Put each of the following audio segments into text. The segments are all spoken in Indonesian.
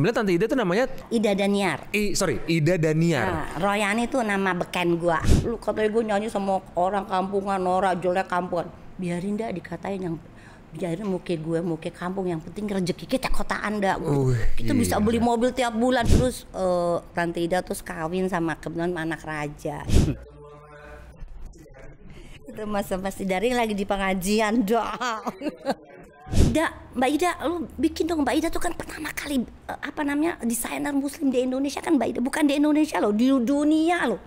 Sebenarnya Tante Ida itu namanya Ida Daniar. I, sorry, Ida Daniar. Nah, Royani itu nama beken gua. Lu katanya gua nyanyi sama orang kampungan, orang jelek kampungan. Biarin dah dikatain yang biarin muke gue muke kampung yang penting rezeki kita kota Anda, uh, kita iya. bisa beli mobil tiap bulan terus uh, tante Ida terus kawin sama kebetulan anak raja itu masa masih dari lagi di pengajian doa Ida, Mbak Ida, lu bikin dong Mbak Ida tuh kan pertama kali eh, apa namanya desainer muslim di Indonesia kan Mbak Ida, bukan di Indonesia loh, di dunia loh.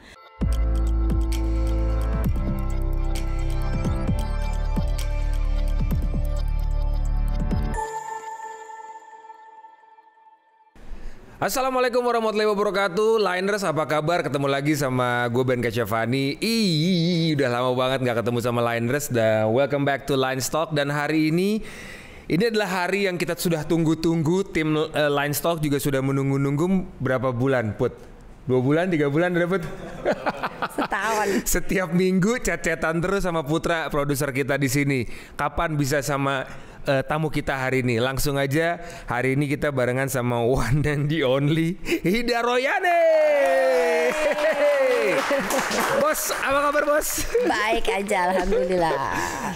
Assalamualaikum warahmatullahi wabarakatuh Liners apa kabar ketemu lagi sama gue Ben Kecevani Ih udah lama banget gak ketemu sama Liners Dan welcome back to Line Stock Dan hari ini ini adalah hari yang kita sudah tunggu-tunggu. Tim uh, Line Stock juga sudah menunggu-nunggu berapa bulan, Put? Dua bulan, tiga bulan udah, Put? Setahun. Setiap minggu chat terus sama Putra, produser kita di sini. Kapan bisa sama uh, tamu kita hari ini? Langsung aja, hari ini kita barengan sama one and the only Hida Royane. bos, apa kabar, Bos? Baik aja, Alhamdulillah.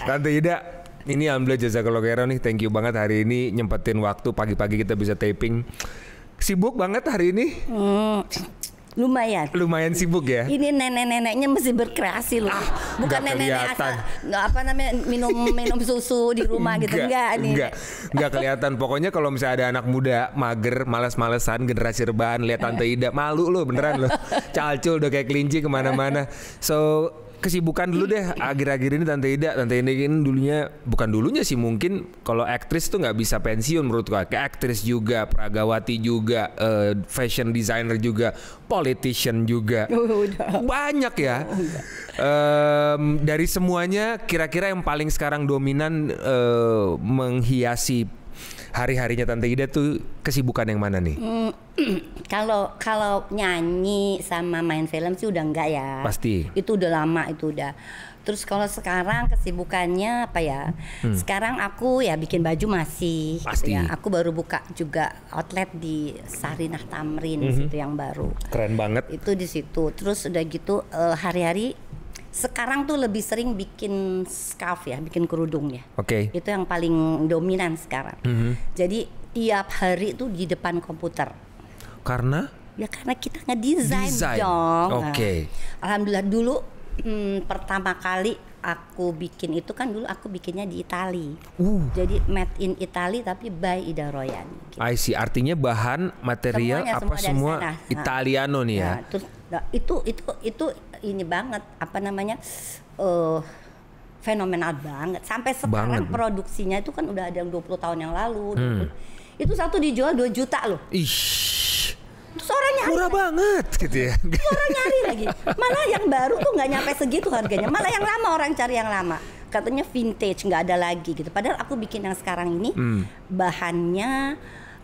Tante Hida ini Amble kalau kira nih. Thank you banget hari ini nyempetin waktu pagi-pagi kita bisa taping. Sibuk banget hari ini. Hmm, lumayan. Lumayan sibuk ya. Ini nenek-neneknya mesti berkreasi loh. Ah, Bukan nenek-nenek apa namanya minum minum susu di rumah gitu enggak, enggak Enggak. Enggak kelihatan. Pokoknya kalau misalnya ada anak muda mager, malas-malesan, generasi rebahan, lihat tante Ida malu loh beneran loh. Calcul udah kayak kelinci kemana mana So kesibukan dulu deh akhir-akhir ini Tante Ida Tante ini ini dulunya bukan dulunya sih mungkin kalau aktris tuh nggak bisa pensiun menurut gua ke aktris juga peragawati juga uh, fashion designer juga politician juga oh, udah. banyak ya um, dari semuanya kira-kira yang paling sekarang dominan uh, menghiasi hari-harinya Tante Ida tuh kesibukan yang mana nih? Mm, kalau nyanyi sama main film sih udah enggak ya. Pasti. Itu udah lama itu udah. Terus kalau sekarang kesibukannya apa ya? Hmm. Sekarang aku ya bikin baju masih. Gitu ya. Pasti. ya. Aku baru buka juga outlet di Sarinah Tamrin mm -hmm. situ yang baru. Keren banget. Itu di situ. Terus udah gitu eh, hari-hari sekarang tuh lebih sering bikin scarf ya, bikin kerudung ya. Oke. Okay. Itu yang paling dominan sekarang. Mm -hmm. Jadi tiap hari tuh di depan komputer. Karena? Ya karena kita ngedesain Design. dong. Oke. Okay. Nah, alhamdulillah dulu hmm, pertama kali aku bikin itu kan dulu aku bikinnya di Itali. Uh. Jadi made in Itali tapi by Ida Royan. Gitu. I see. Artinya bahan material Semuanya, apa semua, semua nah. Italiano nih ya. Nah, terus nah, itu itu itu ini banget apa namanya uh, fenomenal banget sampai sekarang banget. produksinya itu kan udah ada yang 20 tahun yang lalu hmm. itu satu dijual 2 juta loh Ish. terus orang nyari murah banget gitu ya terus orang nyari lagi malah yang baru tuh nggak nyampe segitu harganya malah yang lama orang cari yang lama katanya vintage nggak ada lagi gitu padahal aku bikin yang sekarang ini hmm. bahannya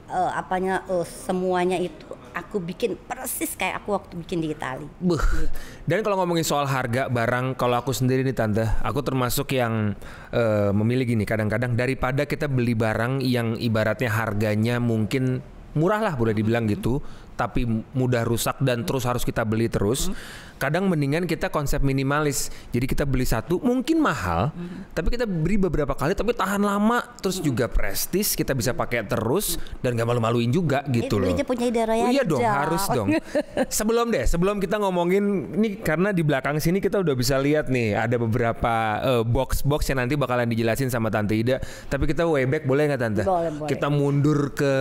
uh, apanya uh, semuanya itu aku bikin persis kayak aku waktu bikin di Itali. Buh. Gitu. Dan kalau ngomongin soal harga barang, kalau aku sendiri nih tante, aku termasuk yang uh, memilih gini. Kadang-kadang daripada kita beli barang yang ibaratnya harganya mungkin murah lah boleh dibilang gitu, tapi mudah rusak dan terus harus kita beli terus. Kadang mendingan kita konsep minimalis. Jadi kita beli satu mungkin mahal, tapi kita beri beberapa kali tapi tahan lama terus juga prestis kita bisa pakai terus dan gak malu-maluin juga gitu loh. punya Oh, iya dong, harus dong. sebelum deh, sebelum kita ngomongin ini karena di belakang sini kita udah bisa lihat nih ada beberapa eh, box-box uh, yang nanti bakalan dijelasin sama Tante Ida, tapi kita way boleh nggak Tante? Boleh, boleh. Kita mundur ke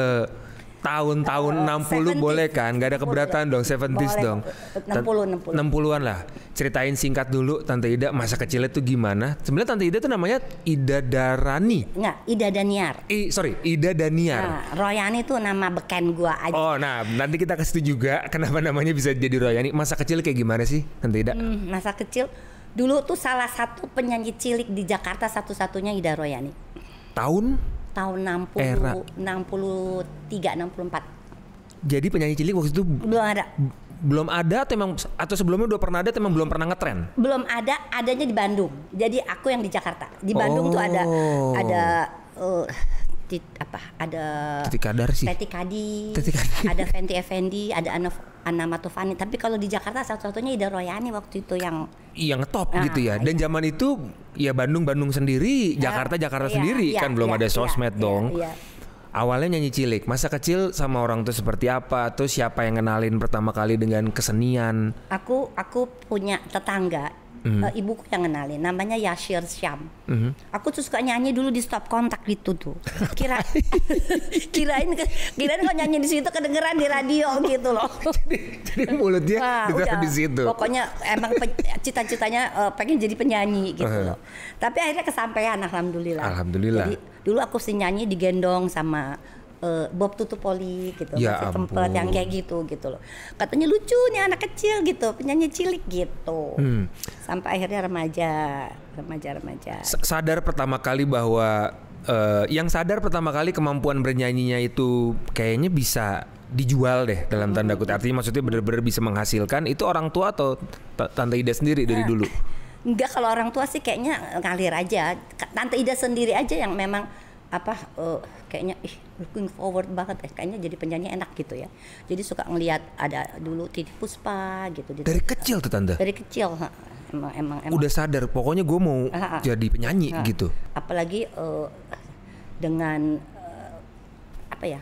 tahun-tahun uh, 60 boleh kan? Gak ada keberatan dong, 70 boleh. dong. 60 60. 60-an lah. Ceritain singkat dulu Tante Ida masa kecilnya tuh gimana? Sebenarnya Tante Ida tuh namanya Ida Darani. Enggak, Ida Daniar. I, sorry, Ida Daniar. Nah, Royani tuh nama beken gua aja. Oh, nah nanti kita kasih tuh juga kenapa namanya bisa jadi Royani. Masa kecil kayak gimana sih Tante Ida? Hmm, masa kecil dulu tuh salah satu penyanyi cilik di Jakarta satu-satunya Ida Royani. Tahun tahun 60 Era. 63 64. Jadi penyanyi cilik waktu itu belum ada. Belum ada atau emang atau sebelumnya udah pernah ada atau emang belum pernah ngetren? Belum ada, adanya di Bandung. Jadi aku yang di Jakarta. Di Bandung oh. tuh ada oh. ada uh, titik apa ada titik Kadar sih. titik Kadi, ada Fenty Effendi, ada Anof Anna Matovani. Tapi kalau di Jakarta satu-satunya Ida Royani waktu itu yang yang top nah, gitu ya. Ah, Dan iya. zaman itu ya Bandung Bandung sendiri, ya, Jakarta Jakarta iya, sendiri iya, kan iya, belum iya, ada iya, sosmed iya, dong. Iya, iya awalnya nyanyi cilik masa kecil sama orang tuh seperti apa terus siapa yang kenalin pertama kali dengan kesenian aku aku punya tetangga mm. uh, eh, ibuku yang kenalin namanya Yashir Syam mm. aku tuh suka nyanyi dulu di stop kontak gitu tuh kira kirain kirain kok nyanyi di situ kedengeran di radio gitu loh jadi, jadi mulut dia ah, di situ pokoknya emang cita-citanya uh, pengen jadi penyanyi gitu uh. loh tapi akhirnya kesampaian alhamdulillah alhamdulillah jadi dulu aku sih nyanyi digendong sama uh, Bob tutup poli gitu ya tempat yang kayak gitu gitu loh katanya lucu nih anak kecil gitu penyanyi cilik gitu hmm. sampai akhirnya remaja remaja remaja S sadar pertama kali bahwa uh, yang sadar pertama kali kemampuan bernyanyinya itu kayaknya bisa dijual deh dalam hmm. tanda kutip artinya maksudnya benar-benar bisa menghasilkan itu orang tua atau tante Ida sendiri dari eh, dulu Enggak kalau orang tua sih kayaknya ngalir aja. Tante Ida sendiri aja yang memang apa uh, kayaknya ih looking forward banget eh, kayaknya jadi penyanyi enak gitu ya jadi suka ngelihat ada dulu titik Puspa gitu dari kecil tuh tante dari kecil emang, emang emang udah sadar pokoknya gue mau ha, ha. jadi penyanyi ha. gitu apalagi uh, dengan uh, apa ya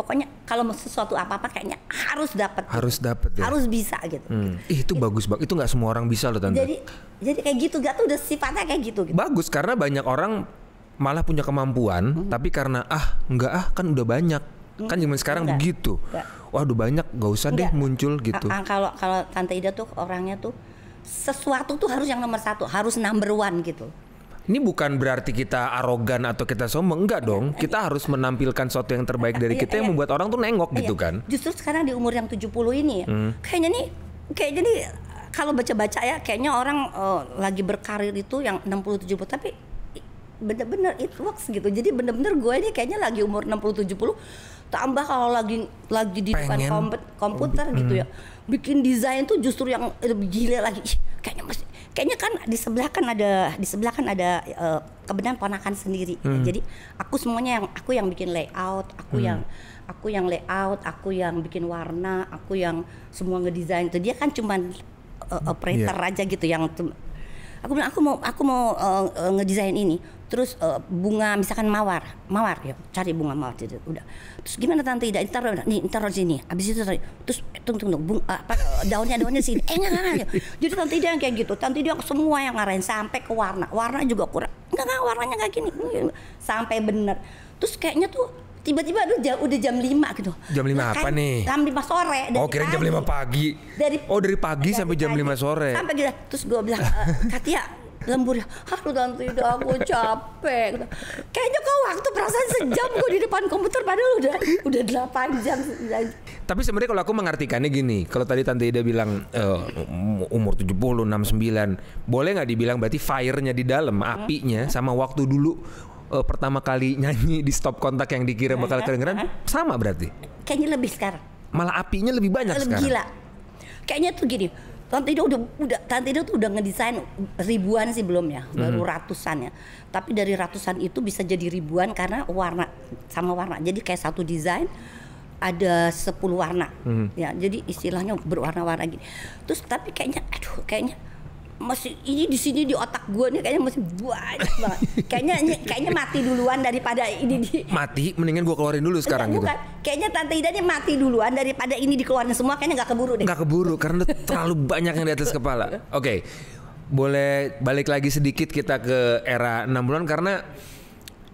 pokoknya kalau sesuatu apa apa kayaknya harus dapat gitu. harus dapat ya? harus bisa gitu hmm. Ih, itu bagus banget itu nggak semua orang bisa loh tante jadi jadi kayak gitu gak tuh udah sifatnya kayak gitu, gitu bagus karena banyak orang malah punya kemampuan hmm. tapi karena ah enggak ah kan udah banyak hmm. kan zaman sekarang enggak, begitu enggak. wah banyak gak usah enggak. deh muncul gitu kalau kalau tante Ida tuh orangnya tuh sesuatu tuh harus yang nomor satu harus number one gitu ini bukan berarti kita arogan atau kita sombong enggak iya, dong iya. kita harus menampilkan sesuatu yang terbaik iya, dari kita yang membuat orang tuh nengok gitu kan justru sekarang di umur yang 70 ini hmm. kayaknya nih kayaknya nih kalau baca-baca ya kayaknya orang uh, lagi berkarir itu yang 60 70 tapi bener-bener it works gitu jadi bener-bener gue ini kayaknya lagi umur 60-70 tambah kalau lagi lagi di depan komputer oh, gitu ya hmm. bikin desain tuh justru yang lebih gila lagi Ih, kayaknya masih kayaknya kan di sebelah kan ada di sebelah kan ada uh, kebenaran ponakan sendiri hmm. Nah, jadi aku semuanya yang aku yang bikin layout aku hmm. yang aku yang layout aku yang bikin warna aku yang semua ngedesain tuh dia kan cuman uh, operator yeah. aja gitu yang aku bilang aku mau aku mau uh, uh, ngedesain ini terus uh, bunga misalkan mawar mawar ya cari bunga mawar jadi udah terus gimana tante tidak ntar nih ntar di sini habis itu taruh. terus tunggu tunggu tung uh, apa, daunnya daunnya sini eh enggak enggak, jadi tante dia yang kayak gitu tante dia semua yang ngarahin sampai ke warna warna juga kurang enggak enggak warnanya kayak gini sampai bener terus kayaknya tuh tiba-tiba aduh jam, udah jam 5 gitu. Jam 5 Makan apa nih? Jam 5 sore. Dari Oh, kira jam 5 pagi. Dari Oh, dari pagi dari sampai pagi. jam 5 sore. Sampai gitu. Terus gue bilang, e, Katia, lembur ya, aduh tante Ida aku capek kayaknya kok waktu perasaan sejam gue di depan komputer padahal udah udah 8 jam tapi sebenarnya kalau aku mengartikannya gini kalau tadi tante Ida bilang uh, umur 70 69 boleh nggak dibilang berarti firenya di dalam hmm. apinya sama waktu dulu uh, pertama kali nyanyi di stop kontak yang dikira bakal kedengeran sama berarti? Kayaknya lebih sekarang. Malah apinya lebih banyak lebih sekarang. Gila. Kayaknya tuh gini, Tante Ido udah, udah Tante Ido tuh udah ngedesain ribuan sih belum ya, hmm. baru hmm ratusan ya. Tapi dari ratusan itu bisa jadi ribuan karena warna sama warna. Jadi kayak satu desain ada 10 warna. hmm Ya, jadi istilahnya berwarna-warna gini. Terus tapi kayaknya aduh kayaknya masih ini di sini di otak gue nih kayaknya masih banyak banget. kayaknya kayaknya mati duluan daripada ini di mati mendingan gue keluarin dulu sekarang Enggak, gitu. Bukan. Kayaknya tante Ida nih mati duluan daripada ini dikeluarin semua kayaknya nggak keburu deh. Nggak keburu karena terlalu banyak yang di atas kepala. Oke. Okay. Boleh balik lagi sedikit kita ke era enam bulan karena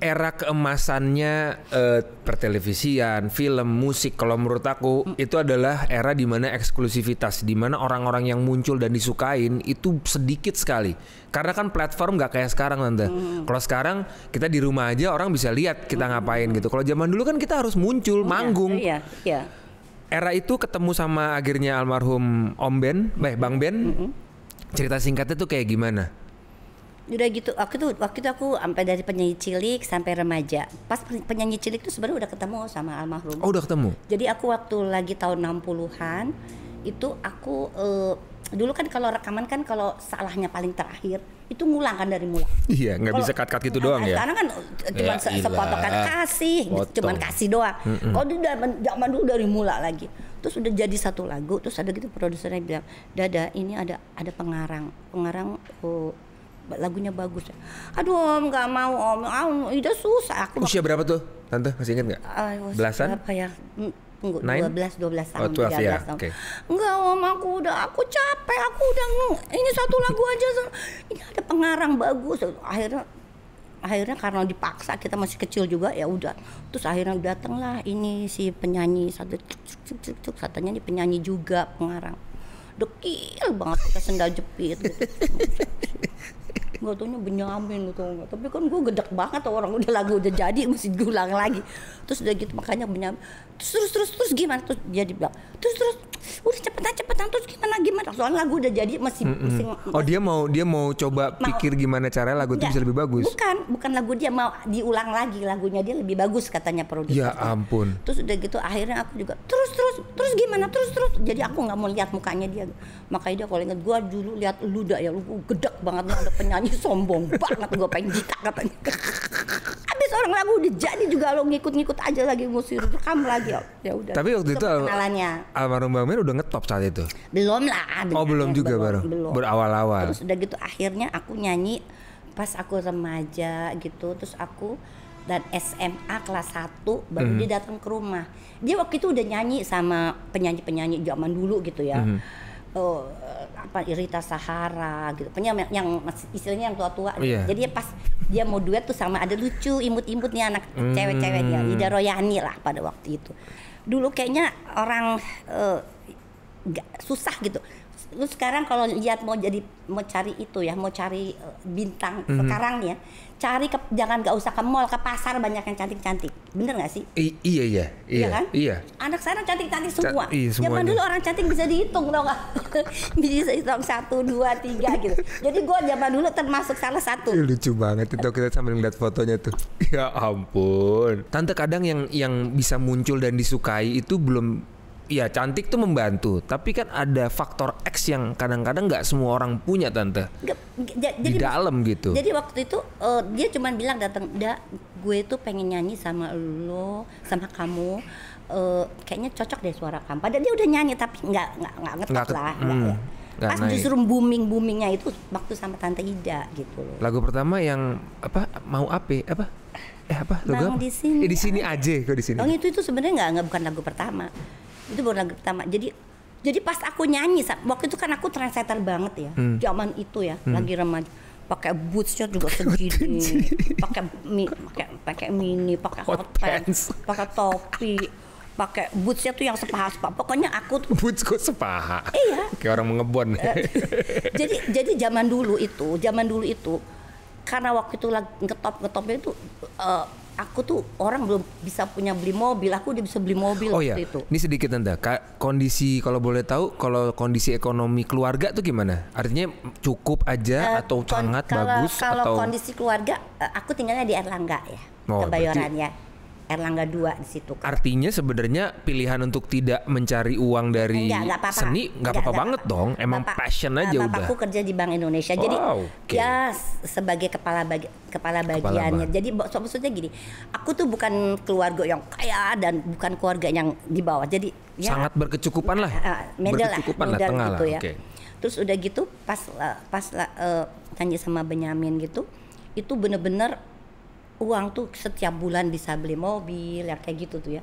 era keemasannya uh, pertelevisian, film, musik kalau menurut aku hmm. itu adalah era di mana eksklusivitas, di mana orang-orang yang muncul dan disukain itu sedikit sekali. Karena kan platform nggak kayak sekarang tante. Hmm. Kalau sekarang kita di rumah aja orang bisa lihat kita hmm. ngapain gitu. Kalau zaman dulu kan kita harus muncul, oh, manggung. Iya, iya. Era itu ketemu sama akhirnya almarhum Om Ben, hmm. Bang Ben. Hmm. Cerita singkatnya tuh kayak gimana? udah gitu waktu itu waktu itu aku sampai dari penyanyi cilik sampai remaja pas penyanyi cilik itu sebenarnya udah ketemu sama almarhum oh udah ketemu jadi aku waktu lagi tahun 60-an itu aku uh, dulu kan kalau rekaman kan kalau salahnya paling terakhir itu ngulang kan dari mulai Iya, nggak bisa cut-cut gitu doang ya. Karena kan eh, cuma ya, kan kasih, gitu, cuma kasih doang. Mm -mm. Kalau zaman zaman dulu dari mula lagi. Terus udah jadi satu lagu, terus ada gitu produsernya bilang, "Dada, ini ada ada pengarang. Pengarang oh, lagunya bagus ya. aduh om gak mau om ah, udah susah aku usia berapa tuh tante masih inget gak? uh, belasan berapa ya Nine? 12 12 tahun, oh, 12, 13 ya. tahun. Okay. Enggak om, aku udah aku capek, aku udah ini satu lagu aja. Ini ada pengarang bagus. Akhirnya akhirnya karena dipaksa kita masih kecil juga ya udah terus akhirnya datanglah ini si penyanyi satu cuk cuk cuk cuk satunya ini penyanyi juga pengarang dekil banget kita sendal jepit gitu. Gak taunya Benyamin gitu nggak. Tapi kan gue gedek banget orang udah lagu udah jadi mesti diulang lagi. Terus udah gitu makanya Benyamin. Terus terus terus terus gimana terus jadi bilang. Terus terus udah cepetan cepetan terus gimana gimana. Soalnya lagu udah jadi masih, mm -mm. masih Oh dia mau dia mau coba mau, pikir gimana caranya lagu itu bisa lebih bagus. Bukan bukan lagu dia mau diulang lagi lagunya dia lebih bagus katanya produser. Ya ampun. Terus udah gitu akhirnya aku juga terus terus terus gimana terus terus. Jadi aku nggak mau lihat mukanya dia. Makanya dia kalau inget gue dulu lihat lu dah ya lu gedek banget lu ada penyanyi sombong banget gue pengen jitak katanya habis orang lagu udah jadi juga lo ngikut-ngikut aja lagi musik rekam lagi ya, ya udah tapi waktu itu kenalannya almarhum Bang Mir udah ngetop saat itu belum lah oh belum juga baru belum. berawal-awal terus udah gitu akhirnya aku nyanyi pas aku remaja gitu terus aku dan SMA kelas 1 baru mm. dia datang ke rumah. Dia waktu itu udah nyanyi sama penyanyi-penyanyi zaman dulu gitu ya. Mm oh, apa Irita Sahara gitu. Punya yang, yang istilahnya yang tua-tua. Oh, yeah. Jadi pas dia mau duet tuh sama ada lucu imut-imut nih anak hmm. cewek-cewek dia, Ida Royani lah pada waktu itu. Dulu kayaknya orang uh, eh, gak, susah gitu. Lu sekarang kalau lihat mau jadi mau cari itu ya, mau cari uh, bintang hmm. sekarang ya cari ke jangan gak usah ke mall ke pasar banyak yang cantik cantik bener nggak sih I iya iya iya, iya kan iya anak sekarang cantik cantik semua Ca iya, zaman dulu orang cantik bisa dihitung tau gak bisa hitung satu dua tiga gitu jadi gue zaman dulu termasuk salah satu ya, lucu banget itu kita sambil ngeliat fotonya tuh ya ampun tante kadang yang yang bisa muncul dan disukai itu belum Ya cantik tuh membantu, tapi kan ada faktor X yang kadang-kadang nggak semua orang punya tante. Gak, jadi di dalam gitu. Jadi waktu itu uh, dia cuma bilang datang, da gue tuh pengen nyanyi sama lo, sama kamu. Uh, kayaknya cocok deh suara kamu. Padahal dia udah nyanyi tapi nggak nggak nggak gak, lah. Hmm. Gak, ya. Pas justru booming boomingnya itu waktu sama tante Ida gitu Lagu pertama yang apa mau apa apa? Eh apa? Lagu Bang, apa? Di sini. Eh, di sini aja kok di sini. Oh itu itu sebenarnya nggak nggak bukan lagu pertama itu baru lagu pertama jadi jadi pas aku nyanyi waktu itu kan aku trendsetter banget ya hmm. zaman itu ya hmm. lagi remaja pakai bootsnya juga segini pakai mi, pakai pakai mini pakai hot, hot pants, pakai topi pakai bootsnya tuh yang sepaha sepaha pokoknya aku tuh boots kok sepaha iya kayak orang mengebon eh, jadi jadi zaman dulu itu zaman dulu itu karena waktu itu lagi ngetop ngetopnya itu uh, aku tuh orang belum bisa punya beli mobil, aku udah bisa beli mobil oh, iya. itu. Ini sedikit Nanda, Ka kondisi kalau boleh tahu kalau kondisi ekonomi keluarga tuh gimana? Artinya cukup aja uh, atau sangat kalo, bagus kalo atau Kalau kondisi keluarga eh, aku tinggalnya di Erlangga ya, oh, Kebayoran berarti... Erlangga 2 di situ. Kan. Artinya sebenarnya pilihan untuk tidak mencari uang dari enggak, enggak apa -apa. seni nggak apa-apa banget apa. dong. Emang Bapak, passion aja bapakku udah. Bapakku kerja di Bank Indonesia. Wow, jadi okay. ya sebagai kepala bagi, kepala bagiannya. Kepala jadi maksudnya gini, aku tuh bukan keluarga yang kaya dan bukan keluarga yang di bawah. Jadi ya, sangat berkecukupan lah. Uh, eh, eh, middle berkecukupan lah, middle lah tengah gitu lah. Ya. Okay. Terus udah gitu pas eh, pas uh, tanya sama Benyamin gitu, itu bener-bener uang tuh setiap bulan bisa beli mobil ya kayak gitu tuh ya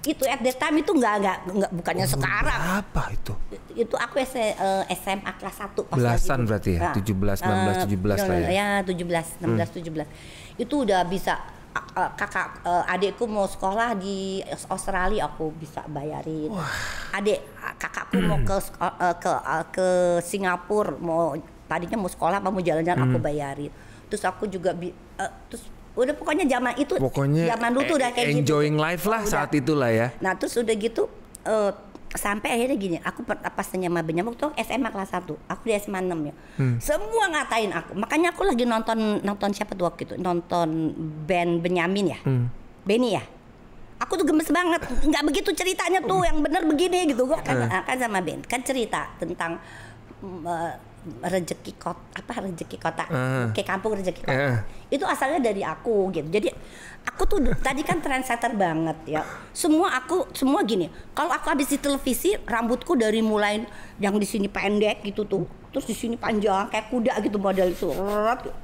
itu at that time itu nggak nggak nggak bukannya Umur sekarang apa itu itu aku S, eh, SMA kelas satu. belasan berarti ya ah. tujuh belas enam belas ah, tujuh belas lah ya ya tujuh belas enam belas hmm. tujuh belas itu udah bisa eh, kakak eh, adikku mau sekolah di Australia aku bisa bayarin Wah. adik kakakku mau hmm. ke ke ke Singapura mau tadinya mau sekolah apa mau jalan-jalan hmm. aku bayarin terus aku juga uh, terus udah pokoknya zaman itu pokoknya zaman dulu tuh udah kayak gitu. enjoying gitu. life lah oh, saat itulah ya nah terus udah gitu uh, sampai akhirnya gini aku pas nyamar benyamuk tuh SMA kelas 1 aku di SMA 6 ya hmm. semua ngatain aku makanya aku lagi nonton nonton siapa tuh waktu itu nonton band Benyamin ya hmm. Benny ya aku tuh gemes banget nggak begitu ceritanya tuh yang bener begini gitu kok kan, hmm. kan sama Ben kan cerita tentang eh, rezeki kota apa rezeki kota uh. kayak kampung rezeki kota uh. itu asalnya dari aku gitu jadi aku tuh tadi kan trendsetter banget ya semua aku semua gini kalau aku habis di televisi rambutku dari mulai yang di sini pendek gitu tuh terus di sini panjang kayak kuda gitu model itu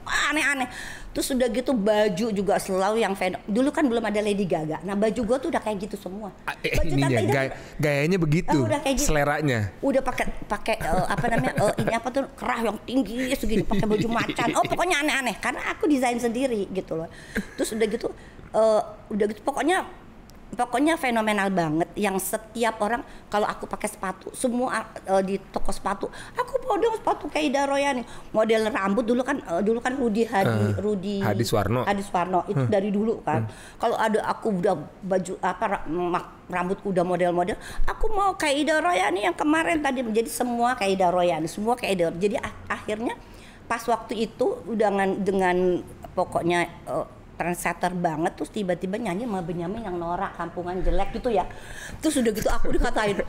aneh-aneh terus udah gitu baju juga selalu yang fenomenal dulu kan belum ada Lady Gaga nah baju gua tuh udah kayak gitu semua ah, eh, baju ini ya, gaya, gayanya begitu uh, udah kayak gitu. seleranya udah pakai pakai uh, apa namanya uh, ini apa tuh kerah yang tinggi segini pakai baju macan oh pokoknya aneh-aneh karena aku desain sendiri gitu loh terus udah gitu uh, udah gitu pokoknya pokoknya fenomenal banget yang setiap orang kalau aku pakai sepatu semua uh, di toko sepatu aku mau dong sepatu kayak Ida Royani model rambut dulu kan uh, dulu kan Rudi Hadi uh, Rudi Hadi Swarno Hadi Swarno itu hmm. dari dulu kan hmm. kalau ada aku udah baju apa rambut udah model-model aku mau kayak Ida Royani yang kemarin tadi menjadi semua kayak Ida Royani semua kayak Ida jadi akhirnya pas waktu itu dengan dengan pokoknya uh, trendsetter banget terus tiba-tiba nyanyi sama Benyamin yang norak kampungan jelek gitu ya terus udah gitu aku dikatain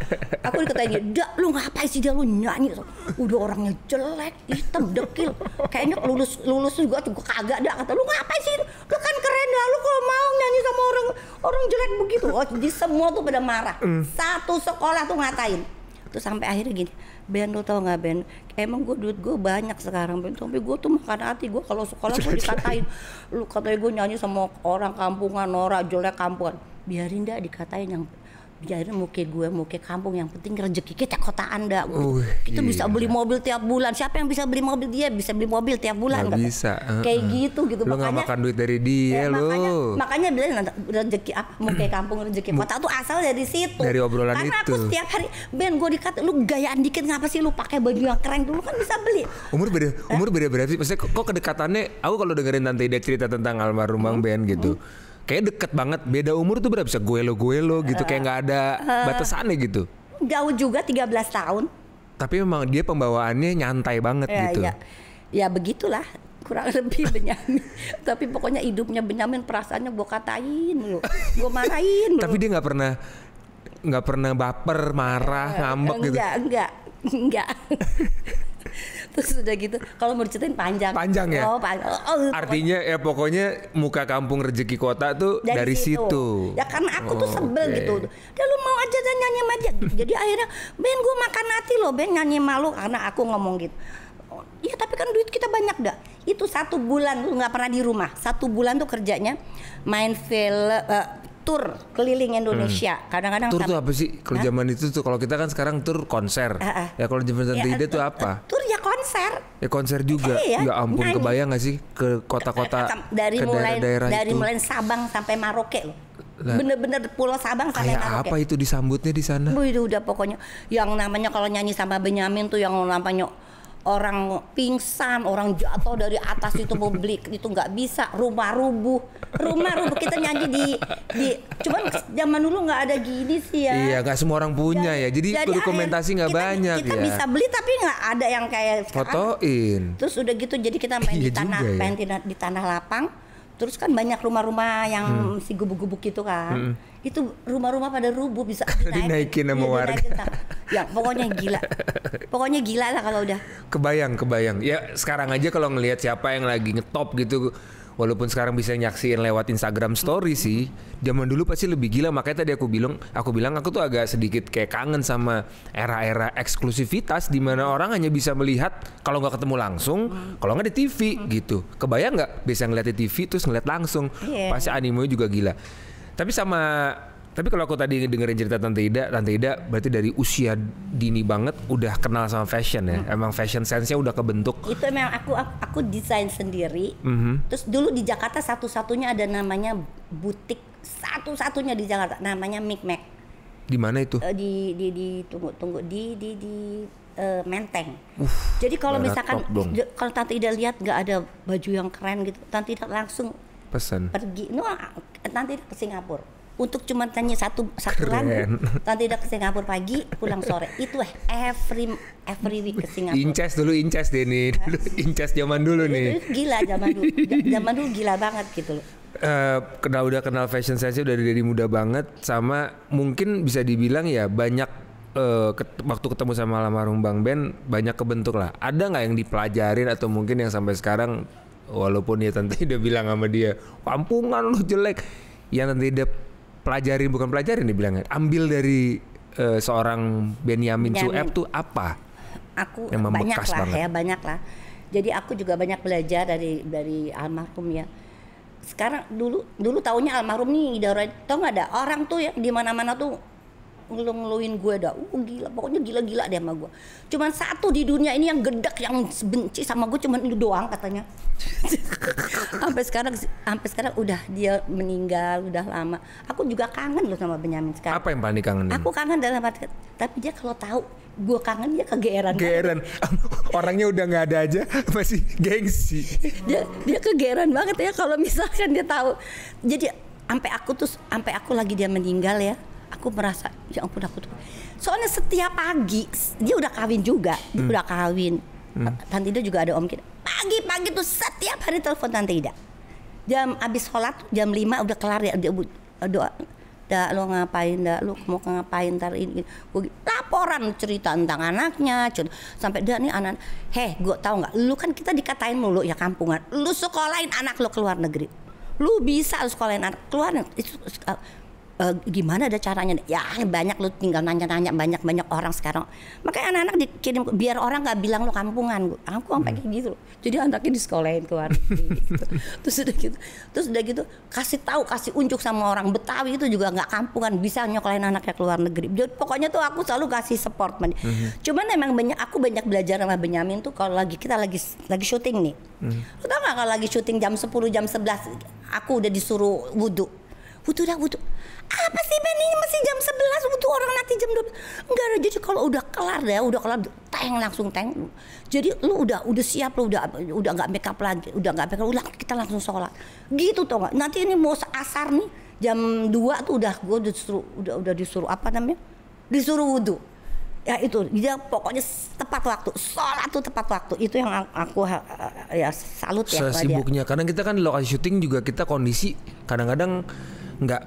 aku dikatain dak lu ngapain sih dia lu nyanyi udah orangnya jelek hitam dekil kayaknya lulus lulus juga tuh kagak dak kata lu ngapain sih lu kan keren dah lu kalau mau nyanyi sama orang orang jelek begitu oh, jadi semua tuh pada marah mm. satu sekolah tuh ngatain terus sampai akhirnya gini Ben lo tau nggak Ben emang gue duit gue banyak sekarang Ben tapi gue tuh makan hati gue kalau sekolah gue dikatain lu katanya gue nyanyi sama orang kampungan Nora jelek kampungan biarin dah dikatain yang biarin muke gue muke kampung yang penting rezeki kita kota anda uh, kita iya. bisa beli mobil tiap bulan siapa yang bisa beli mobil dia bisa beli mobil tiap bulan gak bisa kayak uh, gitu gitu lu makanya makan duit dari dia ya, eh, lo makanya makanya bilang rezeki apa muke kampung rezeki kota tuh asal dari situ dari obrolan karena itu karena aku setiap hari Ben gue dikata lu gayaan dikit ngapa sih lu pakai baju yang keren dulu kan bisa beli umur beda eh? umur beda berapa sih maksudnya kok kedekatannya aku kalau dengerin tante Ida cerita tentang almarhum Bang Ben gitu hmm kayak deket banget beda umur tuh berapa bisa gue lo gitu uh, kayak nggak ada uh, batasannya gitu jauh juga 13 tahun tapi memang dia pembawaannya nyantai banget ya, gitu ya ya begitulah kurang lebih Benyamin tapi pokoknya hidupnya Benyamin perasaannya gue katain lu gue marahin lu. tapi dia nggak pernah nggak pernah baper marah eh, ngambek enggak, gitu enggak enggak enggak terus udah gitu kalau mau diceritain panjang panjang ya oh, panjang. Oh, oh artinya ya pokoknya muka kampung rezeki kota tuh dari, dari situ. situ ya karena aku oh, tuh sebel okay. gitu ya lu mau aja dan nyanyi aja, jadi akhirnya Ben gue makan nanti loh Ben nyanyi malu karena aku ngomong gitu Iya tapi kan duit kita banyak dah. Itu satu bulan lu nggak pernah di rumah. Satu bulan tuh kerjanya main film, uh, tur keliling hmm. Indonesia. Kadang-kadang hmm. tur tuh kan- apa sih? Kalau zaman itu tuh kalau kita kan sekarang tur konser. Uh -uh. Ya kalau zaman ya, Ida eh, tuh apa? Eh, tur ya konser. Ya konser juga. Eh, ya. ya ampun Nani. kebayang gak sih ke kota-kota dari ke mulai daerah, dari itu. mulai Sabang sampai Maroke loh. Bener-bener Pulau Sabang sampai Maroke. apa itu disambutnya di sana? itu udah pokoknya yang namanya kalau nyanyi sama Benyamin tuh yang namanya orang pingsan, orang jatuh dari atas itu publik itu nggak bisa, rumah rubuh, rumah rubuh kita nyanyi di di cuman zaman dulu nggak ada gini sih ya. Iya, nggak semua orang punya jadi, ya. Jadi, jadi dokumentasi nggak banyak kita ya. Kita bisa beli tapi nggak ada yang kayak fotoin. Terus udah gitu jadi kita main iya di tanah, ya. main di, di tanah lapang terus kan banyak rumah-rumah yang hmm. si gubuk-gubuk itu kan hmm. itu rumah-rumah pada rubuh bisa dinaikin, dinaikin sama iya, warga ya pokoknya gila pokoknya gila lah kalau udah kebayang kebayang ya sekarang aja kalau ngelihat siapa yang lagi ngetop gitu walaupun sekarang bisa nyaksiin lewat Instagram story sih zaman dulu pasti lebih gila makanya tadi aku bilang aku bilang aku tuh agak sedikit kayak kangen sama era-era eksklusivitas di mana orang hanya bisa melihat kalau nggak ketemu langsung kalau nggak di TV gitu kebayang nggak bisa ngeliat di TV terus ngeliat langsung yeah. pasti animonya juga gila tapi sama tapi kalau aku tadi dengerin cerita Tante Ida, Tante Ida berarti dari usia dini banget udah kenal sama fashion ya. Hmm. Emang fashion sense-nya udah kebentuk. Itu memang aku aku, aku desain sendiri. Mm -hmm. Terus dulu di Jakarta satu-satunya ada namanya butik satu-satunya di Jakarta namanya Micmac. Di mana itu? Di, eh, di di di tunggu tunggu di di di uh, Menteng. Uh, Jadi kalau misalkan kalau Tante Ida lihat nggak ada baju yang keren gitu, Tante Ida langsung pesan pergi. No, Tante Ida ke Singapura untuk cuma tanya satu satu lagu. Nanti udah ke Singapura pagi, pulang sore. Itu eh every every week ke Singapura. Inces dulu Inces deh nih. Dulu Inces zaman dulu nih. Gila zaman dulu. Zaman dulu gila banget gitu loh. Uh, kenal udah kenal fashion sense udah dari muda banget sama mungkin bisa dibilang ya banyak uh, ket, waktu ketemu sama almarhum Bang Ben banyak kebentuk lah. Ada nggak yang dipelajarin atau mungkin yang sampai sekarang walaupun ya tante udah bilang sama dia kampungan lu jelek yang tante udah pelajari bukan pelajari nih bilangnya ambil dari uh, seorang Benyamin Sueb tuh apa aku yang banyak lah ya, banget. ya banyak lah jadi aku juga banyak belajar dari dari almarhum ya sekarang dulu dulu tahunya almarhum nih tau nggak ada orang tuh ya di mana mana tuh ngeluh-ngeluhin gue dah. Uh gila, pokoknya gila-gila deh sama gue. Cuman satu di dunia ini yang gedek yang benci sama gue cuman lu doang katanya. sampai sekarang sampai sekarang udah dia meninggal udah lama. Aku juga kangen loh sama Benyamin sekarang. Apa yang paling kangen? Aku kangen dalam arti tapi dia kalau tahu gue kangen dia kegeran. Kegeran, orangnya udah nggak ada aja masih gengsi dia dia kegeeran banget ya kalau misalkan dia tahu jadi sampai aku tuh sampai aku lagi dia meninggal ya aku merasa ya ampun aku tuh. Soalnya setiap pagi dia udah kawin juga, dia hmm. udah kawin. Hmm. Tante Ida juga ada om kita. Pagi-pagi tuh setiap hari telepon Tante Ida. Jam abis sholat jam 5 udah kelar ya dia doa. Da, lo ngapain dah lo mau ngapain ntar ini, gue laporan cerita tentang anaknya cerita. sampai dia nih anak heh gue tau nggak lu kan kita dikatain mulu ya kampungan lu sekolahin anak lo keluar negeri lu bisa lu sekolahin anak keluar itu e, gimana ada caranya ya banyak lu tinggal nanya-nanya banyak banyak orang sekarang makanya anak-anak dikirim biar orang nggak bilang lu kampungan aku sampai hmm. kayak gitu jadi anaknya disekolahin ke luar gitu. terus udah gitu terus udah gitu kasih tahu kasih unjuk sama orang Betawi itu juga nggak kampungan bisa nyokolain anaknya keluar negeri jadi pokoknya tuh aku selalu kasih support Hmm. cuman emang banyak aku banyak belajar sama Benyamin tuh kalau lagi kita lagi lagi syuting nih hmm. lu tau gak kalau lagi syuting jam 10 jam 11 aku udah disuruh wudhu wudhu dah wudhu apa sih Ben ini masih jam 11 wudhu orang nanti jam 12 enggak ada jadi kalau udah kelar deh udah kelar teng langsung teng jadi lu udah udah siap lu udah udah nggak make up lagi udah nggak make up udah kita langsung sholat gitu tau gak nanti ini mau asar nih jam 2 tuh udah gue disuruh udah udah disuruh apa namanya disuruh wudhu ya itu dia pokoknya tepat waktu sholat tuh tepat waktu itu yang aku ya salut ya sibuknya karena kita kan lokasi syuting juga kita kondisi kadang-kadang nggak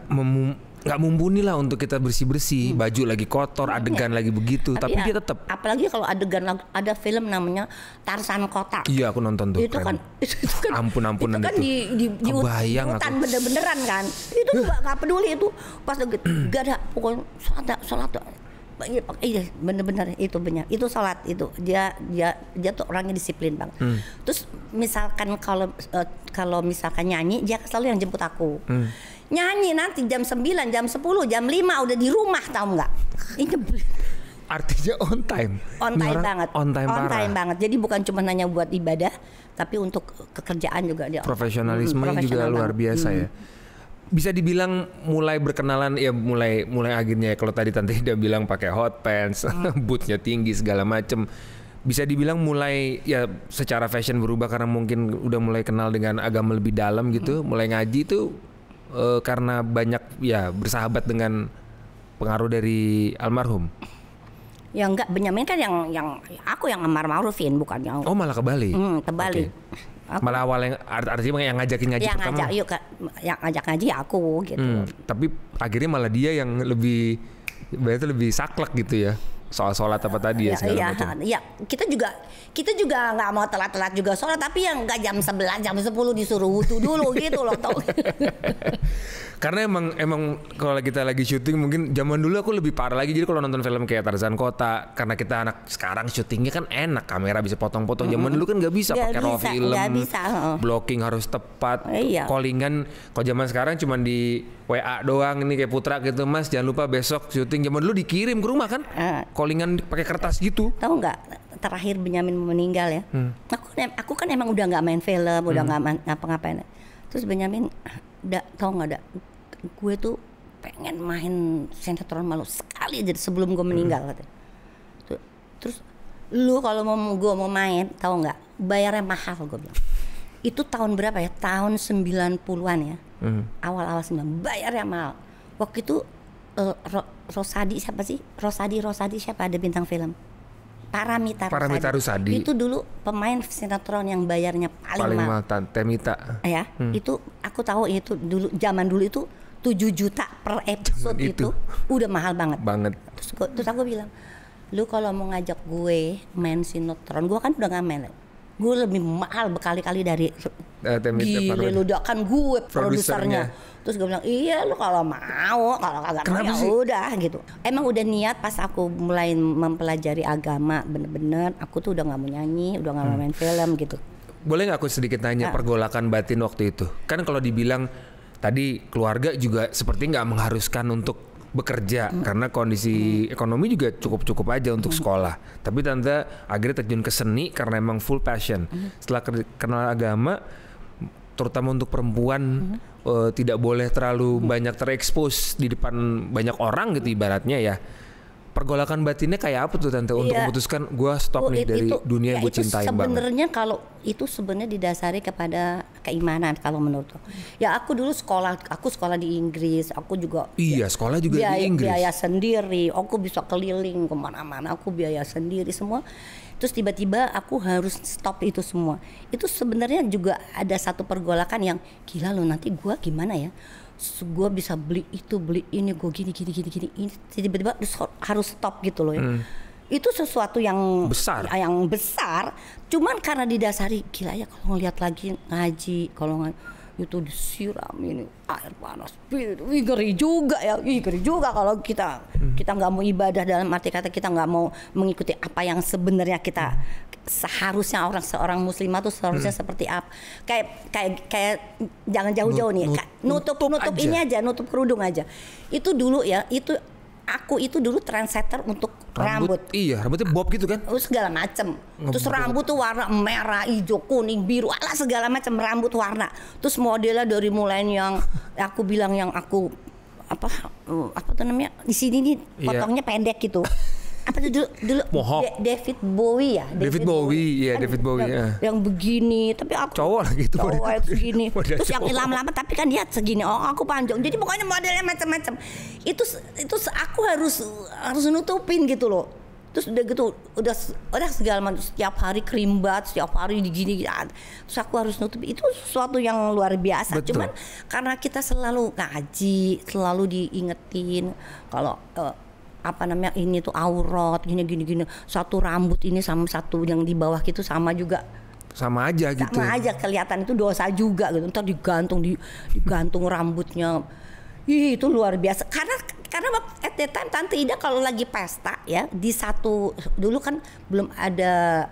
nggak mumpuni lah untuk kita bersih bersih hmm. baju lagi kotor iya. adegan lagi begitu tapi, tapi ya, dia tetap apalagi kalau adegan ada film namanya Tarsan Kota iya aku nonton tuh itu kan itu, kan ampun ampun itu kan itu. di di, di, hutan aku. bener beneran kan itu iya. nggak peduli itu pas lagi gak ada pokoknya sholat sholat iya, iya bener-bener itu banyak itu sholat itu dia dia dia tuh orangnya disiplin bang hmm. terus misalkan kalau eh, kalau misalkan nyanyi dia kan selalu yang jemput aku hmm nyanyi nanti jam 9, jam 10, jam 5 udah di rumah tau nggak? Ini artinya on time. On time Orang banget. On time, on time, banget. Jadi bukan cuma nanya buat ibadah, tapi untuk kekerjaan juga dia. Profesionalisme hmm, juga banget. luar biasa hmm. ya. Bisa dibilang mulai berkenalan ya mulai mulai akhirnya ya kalau tadi tante udah bilang pakai hot pants, hmm. bootnya tinggi segala macem bisa dibilang mulai ya secara fashion berubah karena mungkin udah mulai kenal dengan agama lebih dalam gitu, hmm. mulai ngaji itu uh, karena banyak ya bersahabat dengan pengaruh dari almarhum? Ya enggak, Benyamin kan yang yang aku yang Amar Marufin bukan yang Oh, malah Bali? Hmm, Bali. Okay. Aku. Malah awal yang art artinya yang ngajakin ngaji yang pertama. Ngajak, yuk, yang ngajak ngaji aku gitu. Hmm, tapi akhirnya malah dia yang lebih berarti lebih saklek gitu ya soal sholat apa tadi ya, ya segala ya, macam. Iya, ya, kita juga kita juga nggak mau telat-telat juga sholat, tapi yang nggak jam 11, jam 10 disuruh wudhu dulu gitu loh tau. Karena emang emang kalau kita lagi syuting mungkin zaman dulu aku lebih parah lagi. Jadi kalau nonton film kayak Tarzan Kota, karena kita anak sekarang syutingnya kan enak, kamera bisa potong-potong. Mm -hmm. Zaman dulu kan nggak bisa pakai raw film, bisa. blocking harus tepat, iya. callingan. Kalau zaman sekarang cuma di WA doang ini kayak Putra gitu Mas jangan lupa besok syuting zaman dulu dikirim ke rumah kan uh, eh. callingan pakai kertas gitu tahu nggak terakhir Benyamin meninggal ya hmm. aku kan aku kan emang udah nggak main film udah hmm. nggak hmm. ngapa-ngapain terus Benyamin da, tahu nggak ada gue tuh pengen main sinetron malu sekali jadi sebelum gue meninggal hmm. katanya terus lu kalau mau gue mau main tahu nggak bayarnya mahal gue bilang itu tahun berapa ya tahun 90-an ya hmm. awal-awal sembilan bayar ya mal waktu itu uh, Ro Rosadi siapa sih Rosadi Rosadi siapa ada bintang film Paramita, Paramita Rosadi itu dulu pemain sinetron yang bayarnya paling, paling mahal. Temita. Eh, ya, hmm. itu aku tahu itu dulu zaman dulu itu 7 juta per episode itu. itu udah mahal banget. Banget. Terus, gua, terus aku bilang, "Lu kalau mau ngajak gue main sinetron, gue kan udah gak main gue lebih mahal berkali-kali dari gini lu kan gue produsernya terus gue bilang iya lu kalau mau kalau kagak mau ya udah gitu emang udah niat pas aku mulai mempelajari agama bener-bener aku tuh udah nggak mau nyanyi udah nggak mau hmm. main film gitu boleh nggak aku sedikit nanya nah. pergolakan batin waktu itu kan kalau dibilang tadi keluarga juga seperti nggak mengharuskan untuk bekerja hmm. karena kondisi hmm. ekonomi juga cukup-cukup aja untuk hmm. sekolah. Tapi tante akhirnya terjun ke seni karena emang full passion. Hmm. Setelah kenal agama, terutama untuk perempuan hmm. uh, tidak boleh terlalu hmm. banyak terekspos di depan banyak orang gitu ibaratnya ya pergolakan batinnya kayak apa tuh tante untuk iya. memutuskan gue stop oh, nih itu, dari dunia ya gue cintai sebenernya banget. Sebenarnya kalau itu sebenarnya didasari kepada keimanan kalau menurut aku. Ya aku dulu sekolah, aku sekolah di Inggris, aku juga iya ya, sekolah juga biaya, di Inggris. Biaya sendiri, aku bisa keliling kemana-mana, aku biaya sendiri semua. Terus tiba-tiba aku harus stop itu semua. Itu sebenarnya juga ada satu pergolakan yang gila loh nanti gue gimana ya? gue bisa beli itu beli ini gue gini gini gini gini ini tiba-tiba harus stop gitu loh ya hmm. itu sesuatu yang besar ya, yang besar cuman karena didasari gila ya kalau ngeliat lagi ngaji kalau ngaji itu disiram ini air panas wih geri juga ya wih ngeri juga kalau kita hmm. kita nggak mau ibadah dalam arti kata kita nggak mau mengikuti apa yang sebenarnya kita seharusnya orang seorang muslim tuh seharusnya hmm. seperti apa kayak kayak kayak jangan jauh-jauh nih nutup nutup, nutup aja. ini aja nutup kerudung aja itu dulu ya itu aku itu dulu trendsetter untuk rambut. rambut. Iya, rambutnya bob gitu kan? Oh, segala macem. Ngebut. Terus rambut tuh warna merah, hijau, kuning, biru, ala segala macam rambut warna. Terus modelnya dari mulai yang aku bilang yang aku apa eh, apa tuh namanya di sini nih iya. potongnya yeah. pendek gitu apa tuh dulu dulu Mohok. David Bowie ya David, David Bowie iya kan David Bowie yang, ya. yang begini tapi aku cowok lagi itu cowok yang begini terus yang lama-lama tapi kan dia segini oh aku panjang jadi pokoknya modelnya macam-macam itu itu aku harus harus nutupin gitu loh terus udah gitu udah udah segala macam setiap hari kerimbat setiap hari digini gini ah, terus aku harus nutup itu sesuatu yang luar biasa Betul. cuman karena kita selalu ngaji selalu diingetin kalau uh, apa namanya ini tuh aurat gini gini gini satu rambut ini sama satu yang di bawah gitu sama juga sama aja sama gitu sama aja kelihatan itu dosa juga gitu ntar digantung di, digantung rambutnya Ih, itu luar biasa karena karena at the time tante Ida kalau lagi pesta ya di satu dulu kan belum ada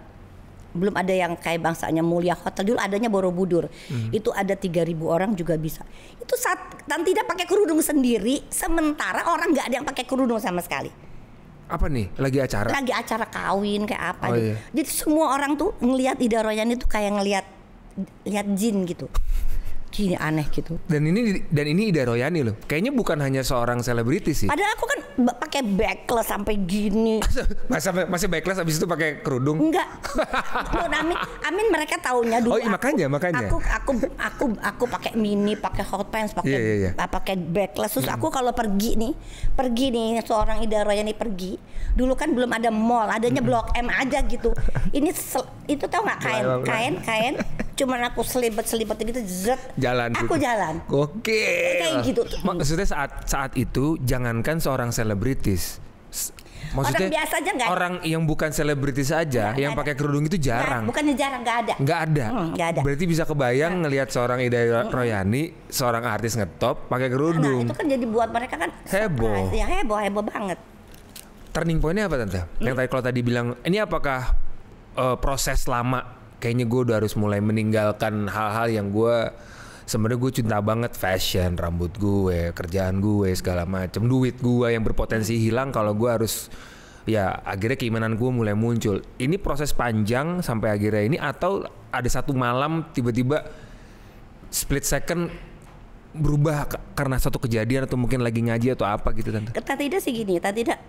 belum ada yang kayak bangsanya mulia hotel dulu adanya Borobudur hmm. itu ada 3000 orang juga bisa itu saat dan tidak pakai kerudung sendiri sementara orang nggak ada yang pakai kerudung sama sekali apa nih lagi acara lagi acara kawin kayak apa oh, gitu. iya. jadi semua orang tuh ngelihat Ida Royani tuh kayak ngelihat lihat jin gitu gini aneh gitu. Dan ini dan ini Ida Royani loh. Kayaknya bukan hanya seorang selebriti sih. Padahal aku kan pakai backless sampai gini. Masa masih backless abis itu pakai kerudung? Enggak. Amin. Amin mereka taunya dulu. Oh, iya, makanya aku, makanya. Aku aku aku aku pakai mini, pakai hot pants, pakai yeah, yeah, yeah. pakai backless. Terus hmm. aku kalau pergi nih, pergi nih seorang Ida Royani pergi. Dulu kan belum ada mall, adanya hmm. Blok M aja gitu. ini itu tau nggak kain kain kain cuman aku selipat selipat gitu zet, jalan aku gitu. jalan oke kayak gitu maksudnya saat saat itu jangankan seorang selebritis Maksudnya orang biasa aja gak Orang yang bukan selebritis saja gak, Yang pakai kerudung itu jarang gak, Bukannya jarang, nggak ada nggak ada, hmm, ada. Berarti bisa kebayang nah. ngelihat seorang Ida hmm. Royani Seorang artis ngetop pakai kerudung nah, Itu kan jadi buat mereka kan Heboh Ya heboh, heboh banget Turning pointnya apa Tante? Hmm. Yang tadi kalau tadi bilang Ini apakah uh, proses lama kayaknya gue udah harus mulai meninggalkan hal-hal yang gue sebenarnya gue cinta banget fashion rambut gue kerjaan gue segala macem duit gue yang berpotensi hilang kalau gue harus ya akhirnya keimanan gue mulai muncul ini proses panjang sampai akhirnya ini atau ada satu malam tiba-tiba split second berubah karena satu kejadian atau mungkin lagi ngaji atau apa gitu tante? Kita tidak sih gini, kita tidak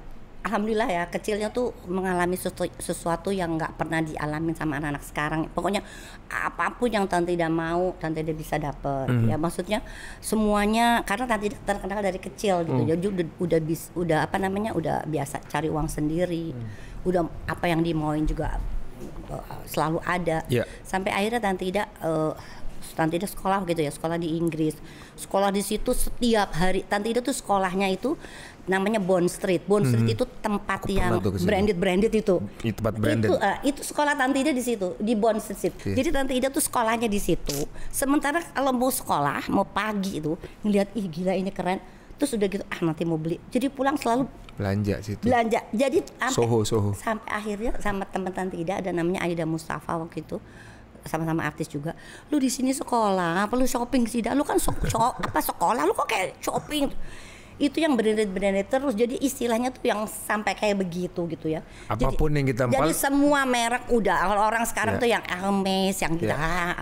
alhamdulillah ya kecilnya tuh mengalami sesu sesuatu yang nggak pernah dialami sama anak-anak sekarang pokoknya apapun yang tante tidak mau tante tidak bisa dapet. mm. ya maksudnya semuanya karena tante tidak terkenal dari kecil gitu mm. jadi udah udah bis udah apa namanya udah biasa cari uang sendiri mm. udah apa yang dimauin juga eh, selalu ada yeah. sampai akhirnya tante tidak uh, Tante Ida sekolah gitu ya, sekolah di Inggris. Sekolah di situ setiap hari. Tante Ida tuh sekolahnya itu namanya Bond Street. Bond Street hmm. itu tempat Aku yang branded branded itu. Itu tempat branded. Itu, uh, eh, itu sekolah Tante Ida di situ di Bond Street. Okay. Jadi Tante Ida tuh sekolahnya di situ. Sementara kalau mau sekolah mau pagi itu ngelihat ih gila ini keren. Terus udah gitu ah nanti mau beli. Jadi pulang selalu belanja situ. Belanja. Jadi sampai, Soho Soho. Sampai akhirnya sama teman Tante Ida ada namanya Aida Mustafa waktu itu sama-sama artis juga. Lu di sini sekolah, perlu shopping sih? Lu kan sok sok apa sekolah, lu kok kayak shopping itu yang berdendet-berdendet terus. Jadi istilahnya tuh yang sampai kayak begitu gitu ya. Apapun jadi, yang kita empal. Jadi semua merek udah. Kalau orang sekarang yeah. tuh yang Hermes, yang iya. kita yeah.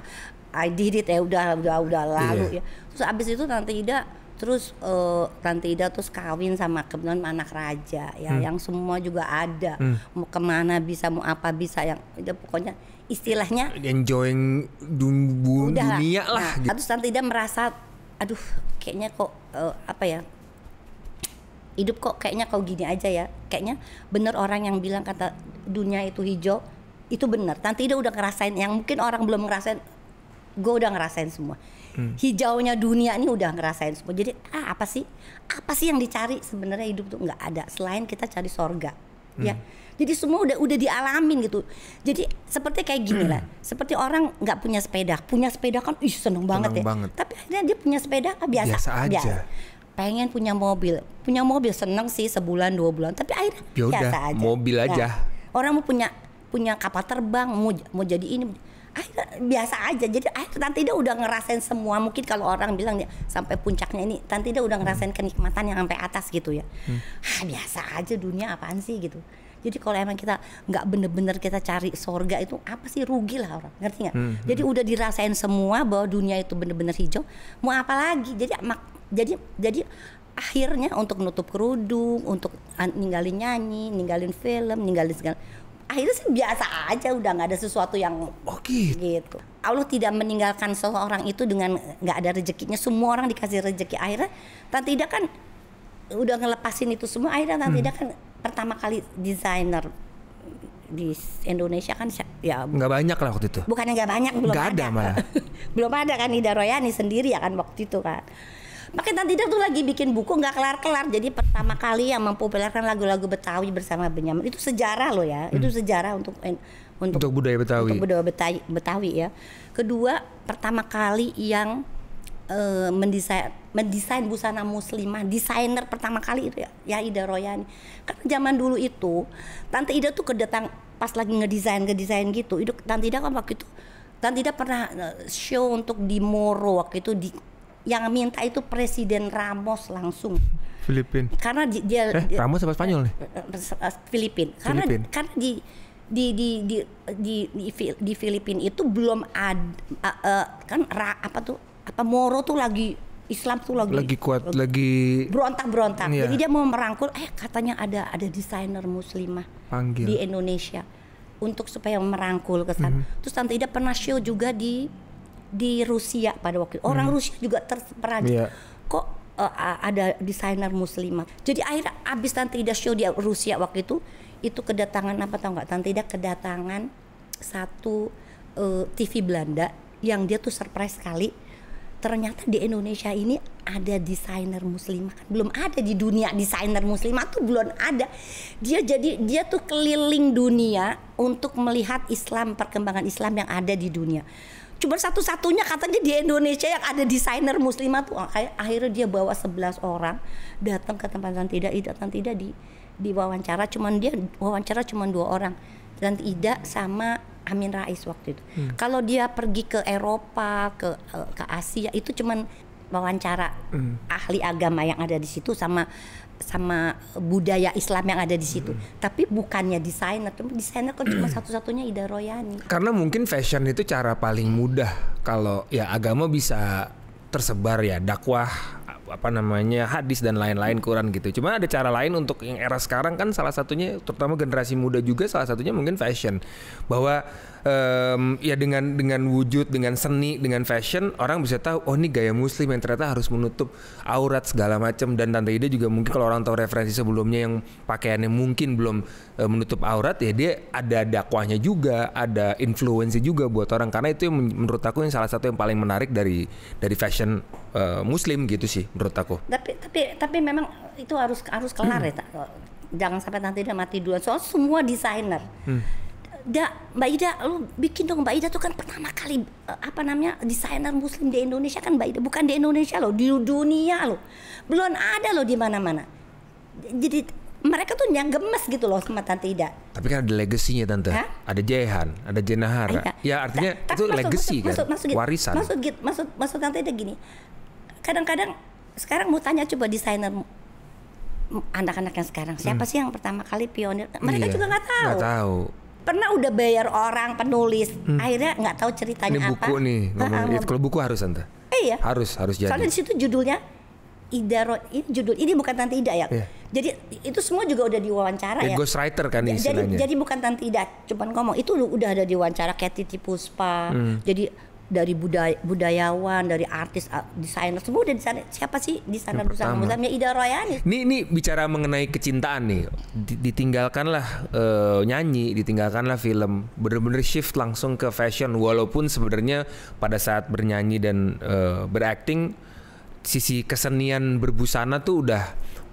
I did it ya udah udah udah lalu yeah. ya. Terus abis itu nanti tidak terus uh, tante Ida terus eh, kawin sama kebetulan anak raja ya hmm. yang semua juga ada hmm. mau kemana bisa mau apa bisa yang ya pokoknya istilahnya enjoying dun, dunia lah, lah nah, gitu. terus tante Ida merasa aduh kayaknya kok uh, apa ya hidup kok kayaknya kau gini aja ya kayaknya bener orang yang bilang kata dunia itu hijau itu bener nanti dia udah ngerasain yang mungkin orang belum ngerasain gue udah ngerasain semua hmm. hijaunya dunia ini udah ngerasain semua jadi ah apa sih apa sih yang dicari sebenarnya hidup tuh nggak ada selain kita cari sorga hmm. ya jadi semua udah udah dialamin gitu jadi seperti kayak gini lah hmm. seperti orang nggak punya sepeda punya sepeda kan ih seneng, seneng banget ya banget. tapi akhirnya dia punya sepeda ah, biasa biasa aja biasa pengen punya mobil punya mobil seneng sih sebulan dua bulan tapi akhirnya Yaudah, biasa aja mobil aja nah, orang mau punya punya kapal terbang mau mau jadi ini akhirnya biasa aja jadi akhirnya nanti dia udah ngerasain semua mungkin kalau orang bilang sampai puncaknya ini nanti dia udah ngerasain hmm. kenikmatan yang sampai atas gitu ya hmm. ah biasa aja dunia apaan sih gitu jadi kalau emang kita nggak bener-bener kita cari sorga itu apa sih rugi lah orang ngerti nggak? Hmm, hmm. Jadi udah dirasain semua bahwa dunia itu bener-bener hijau. Mau apa lagi? Jadi mak jadi jadi akhirnya untuk nutup kerudung, untuk ninggalin nyanyi, ninggalin film, ninggalin segala akhirnya sih biasa aja udah nggak ada sesuatu yang Oke. Oh, gitu? gitu. Allah tidak meninggalkan seseorang itu dengan nggak ada rezekinya. Semua orang dikasih rezeki. Akhirnya Tante tidak kan udah ngelepasin itu semua. Akhirnya Tante hmm. kan pertama kali desainer di Indonesia kan ya nggak banyak lah waktu itu. Bukannya nggak banyak belum gak ada, ada malah. belum ada kan Ida Royani sendiri ya kan waktu itu kan nanti dia tuh lagi bikin buku nggak kelar-kelar. Jadi pertama kali yang mempopulerkan lagu-lagu Betawi bersama Benyamin itu sejarah loh ya. Hmm. Itu sejarah untuk eh, untuk, untuk budaya Betawi. Untuk budaya Betawi, Betawi ya. Kedua, pertama kali yang uh, mendesain mendesain busana muslimah, desainer pertama kali itu ya, ya Ida Royani. Karena zaman dulu itu Tante Ida tuh kedatang pas lagi ngedesain ngedesain gitu. Itu Tante Ida kan waktu itu Tante Ida pernah eh, show untuk di Moro waktu itu di yang minta itu Presiden Ramos langsung. Filipin. Karena di, dia eh, Ramos apa Spanyol nih? Eh, eh, eh, Filipin. Karena Filipin. karena di di di di di di, di Filipina itu belum ada uh, uh, kan ra, apa tuh apa Moro tuh lagi Islam tuh lagi lagi kuat lagi berontak berontak iya. jadi dia mau merangkul eh katanya ada ada desainer muslimah Panggil. di Indonesia untuk supaya merangkul ke mm -hmm. terus tante Ida pernah show juga di di Rusia pada waktu itu. orang hmm. Rusia juga terperanjat yeah. Iya. kok uh, ada desainer Muslimah jadi akhirnya abis Tante Ida show di Rusia waktu itu itu kedatangan apa tau nggak Tante Ida kedatangan satu uh, eh, TV Belanda yang dia tuh surprise sekali ternyata di Indonesia ini ada desainer muslimah kan belum ada di dunia desainer muslimah tuh belum ada dia jadi dia tuh keliling dunia untuk melihat Islam perkembangan Islam yang ada di dunia cuma satu-satunya katanya di Indonesia yang ada desainer muslimah tuh ah, akhirnya dia bawa 11 orang datang ke tempat dan tidak dan tidak di di wawancara cuman dia wawancara cuman dua orang dan tidak sama Amin Rais waktu itu hmm. kalau dia pergi ke Eropa ke eh, ke Asia itu cuman wawancara hmm. ahli agama yang ada di situ sama sama budaya Islam yang ada di situ. Hmm. Tapi bukannya desainer, tapi desainer kan cuma satu-satunya Ida Royani. Karena mungkin fashion itu cara paling mudah kalau ya agama bisa tersebar ya dakwah apa namanya hadis dan lain-lain Quran gitu. Cuma ada cara lain untuk yang era sekarang kan salah satunya terutama generasi muda juga salah satunya mungkin fashion bahwa um, ya dengan dengan wujud dengan seni dengan fashion orang bisa tahu oh ini gaya muslim yang ternyata harus menutup aurat segala macam dan tante Ida juga mungkin kalau orang tahu referensi sebelumnya yang pakaiannya mungkin belum uh, menutup aurat ya dia ada dakwahnya juga ada influensi juga buat orang karena itu yang menurut aku yang salah satu yang paling menarik dari dari fashion uh, muslim gitu sih menurut aku tapi tapi tapi memang itu harus harus kelar hmm. ya tak jangan sampai nanti dia mati dua soal semua desainer hmm ida Mbak Ida, lu bikin dong Mbak Ida tuh kan pertama kali eh, apa namanya desainer muslim di Indonesia kan Mbak Ida, bukan di Indonesia loh, di dunia loh. Belum ada loh di mana-mana. Jadi mereka tuh yang gemes gitu loh sama Tante Ida. Tapi kan ada legasinya Tante. Hah? Ada Jehan, ada Jenahara. Iya. Ya artinya T itu maksud, legacy maksud, kan, maksud, maksud, warisan. Gitu. Maksud, maksud, gitu, maksud, maksud Tante Ida gini, kadang-kadang sekarang mau tanya coba desainer anak-anak yang sekarang siapa hmm. sih yang pertama kali pionir mereka iya, juga nggak tahu. Gak tahu pernah udah bayar orang penulis hmm. akhirnya nggak tahu ceritanya Ini buku nih ngomong uh, kalau buku harus tante eh, iya harus harus jadi soalnya di situ judulnya Ida ini judul ini bukan tante Ida ya. Yeah. Jadi itu semua juga udah diwawancara yeah, ya. Ghost writer kan istilahnya. Jadi jadi bukan tante Ida, cuman ngomong itu udah ada diwawancara Kathy Tipuspa. Hmm. Jadi dari budaya, budayawan, dari artis, desainer, semua udah di Siapa sih di sana Busana Muslim? Ya Ida Royani. Nih, ini bicara mengenai kecintaan nih. Ditinggalkanlah uh, nyanyi, ditinggalkanlah film, bener-bener shift langsung ke fashion walaupun sebenarnya pada saat bernyanyi dan uh, eh, berakting sisi kesenian berbusana tuh udah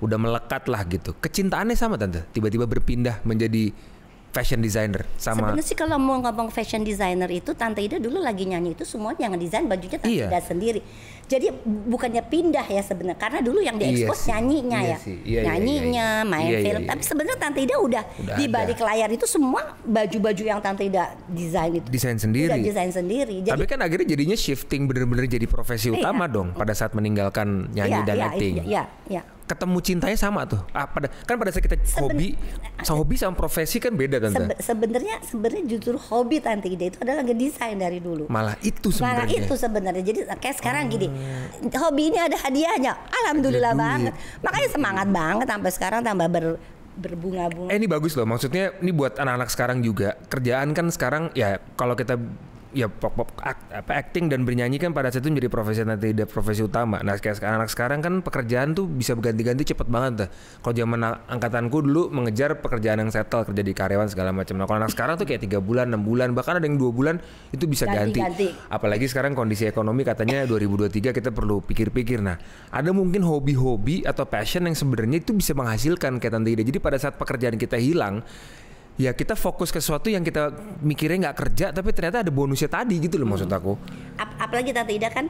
udah melekat lah gitu. Kecintaannya sama tante, tiba-tiba berpindah menjadi fashion designer sama sebenarnya sih kalau mau ngomong fashion designer itu tante Ida dulu lagi nyanyi itu semua yang desain bajunya tante iya. Ida sendiri jadi bukannya pindah ya sebenarnya karena dulu yang diekspos iya nyanyinya iya ya. Iya, iya, iya, nyanyinya, iya, main iya, iya film. Iya, Tapi sebenarnya Tante Ida udah, udah di balik layar itu semua baju-baju yang Tante Ida desain itu. Desain sendiri. Udah desain sendiri. Jadi, Tapi kan akhirnya jadinya shifting bener-bener jadi profesi iya. utama dong pada saat meninggalkan nyanyi iya, dan iya, acting. Iya, iya, iya ketemu cintanya sama tuh. Ah, pada kan pada saat kita Seben hobi, sama hobi sama profesi kan beda tante. Sebe sebenarnya sebenarnya justru hobi tante Ida itu adalah ngedesain dari dulu. Malah itu sebenarnya. Malah itu sebenarnya. Jadi kayak sekarang hmm. gini, Iya. hobi ini ada hadiahnya alhamdulillah ada banget makanya semangat iya. banget sampai sekarang tambah ber berbunga-bunga. Eh ini bagus loh, maksudnya ini buat anak-anak sekarang juga. Kerjaan kan sekarang ya kalau kita ya pop, pop act, apa, acting dan bernyanyi kan pada saat itu menjadi profesi nanti tidak profesi utama. Nah kayak anak sekarang kan pekerjaan tuh bisa berganti-ganti cepet banget tuh. Kalau zaman angkatanku dulu mengejar pekerjaan yang settle kerja di karyawan segala macam. Nah kalau anak sekarang tuh kayak tiga bulan, enam bulan, bahkan ada yang dua bulan itu bisa ganti. ganti. ganti. Apalagi sekarang kondisi ekonomi katanya 2023 kita perlu pikir-pikir. Nah ada mungkin hobi-hobi atau passion yang sebenarnya itu bisa menghasilkan kayak tante Ida. Jadi pada saat pekerjaan kita hilang ya kita fokus ke sesuatu yang kita mikirnya nggak kerja tapi ternyata ada bonusnya tadi gitu loh hmm. maksud aku Ap apalagi kita tidak kan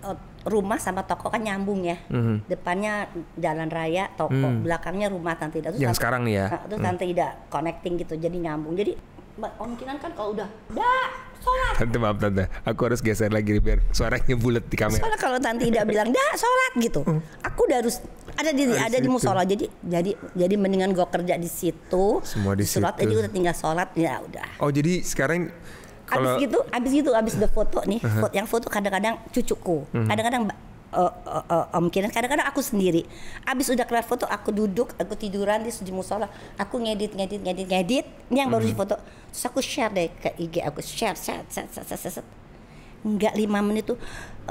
eh, rumah sama toko kan nyambung ya hmm. depannya jalan raya toko hmm. belakangnya rumah tante Ida terus yang tante, sekarang nih ya ah, terus hmm. tante Ida connecting gitu jadi nyambung jadi kemungkinan kan kalau udah dah sholat. Tante maaf tante, aku harus geser lagi biar suaranya bulat di kamera. Soalnya kalau tante tidak bilang dah sholat gitu, hmm. aku udah harus ada di harus ada di gitu. musola. Jadi jadi jadi mendingan gue kerja di situ. Semua di sholat, situ. Jadi udah tinggal sholat ya udah. Oh jadi sekarang kalau abis gitu abis gitu abis udah foto nih, uh -huh. foto, yang foto kadang-kadang cucuku, mhm. kadang-kadang uh uh, uh, uh, mungkin kadang-kadang aku sendiri abis udah kelar foto aku duduk aku tiduran di sujud musola aku ngedit ngedit ngedit ngedit ini yang baru mm. foto terus aku share deh ke IG aku share share share share share, share. Enggak lima menit tuh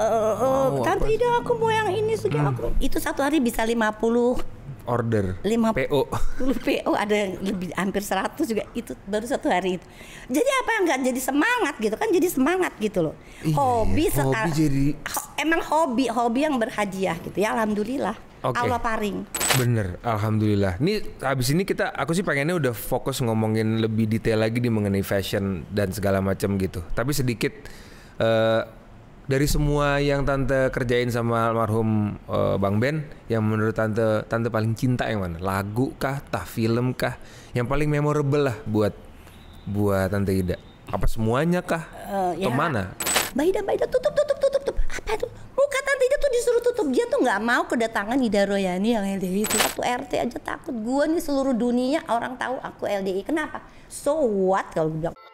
uh, uh, wow, Tante aku mau yang ini sudah hmm. aku Itu satu hari bisa lima puluh order lima PO PO ada lebih hampir 100 juga itu baru satu hari itu jadi apa nggak jadi semangat gitu kan jadi semangat gitu loh iya, iya. hobi iya, jadi... Ho emang hobi hobi yang berhadiah gitu ya alhamdulillah okay. Allah paring bener alhamdulillah ini habis ini kita aku sih pengennya udah fokus ngomongin lebih detail lagi di mengenai fashion dan segala macam gitu tapi sedikit uh, dari semua yang tante kerjain sama almarhum uh, Bang Ben, yang menurut tante tante paling cinta yang mana? Lagu kah, tah film kah? Yang paling memorable lah buat buat tante Ida. Apa semuanya kah? Uh, ya. mana? Baida, Baida, tutup tutup tutup tutup. Apa itu? Muka tante Ida tuh disuruh tutup. Dia tuh nggak mau kedatangan Ida Royani yang LDI itu. Satu RT aja takut. Gua nih seluruh dunia orang tahu aku LDI. Kenapa? So what kalau bilang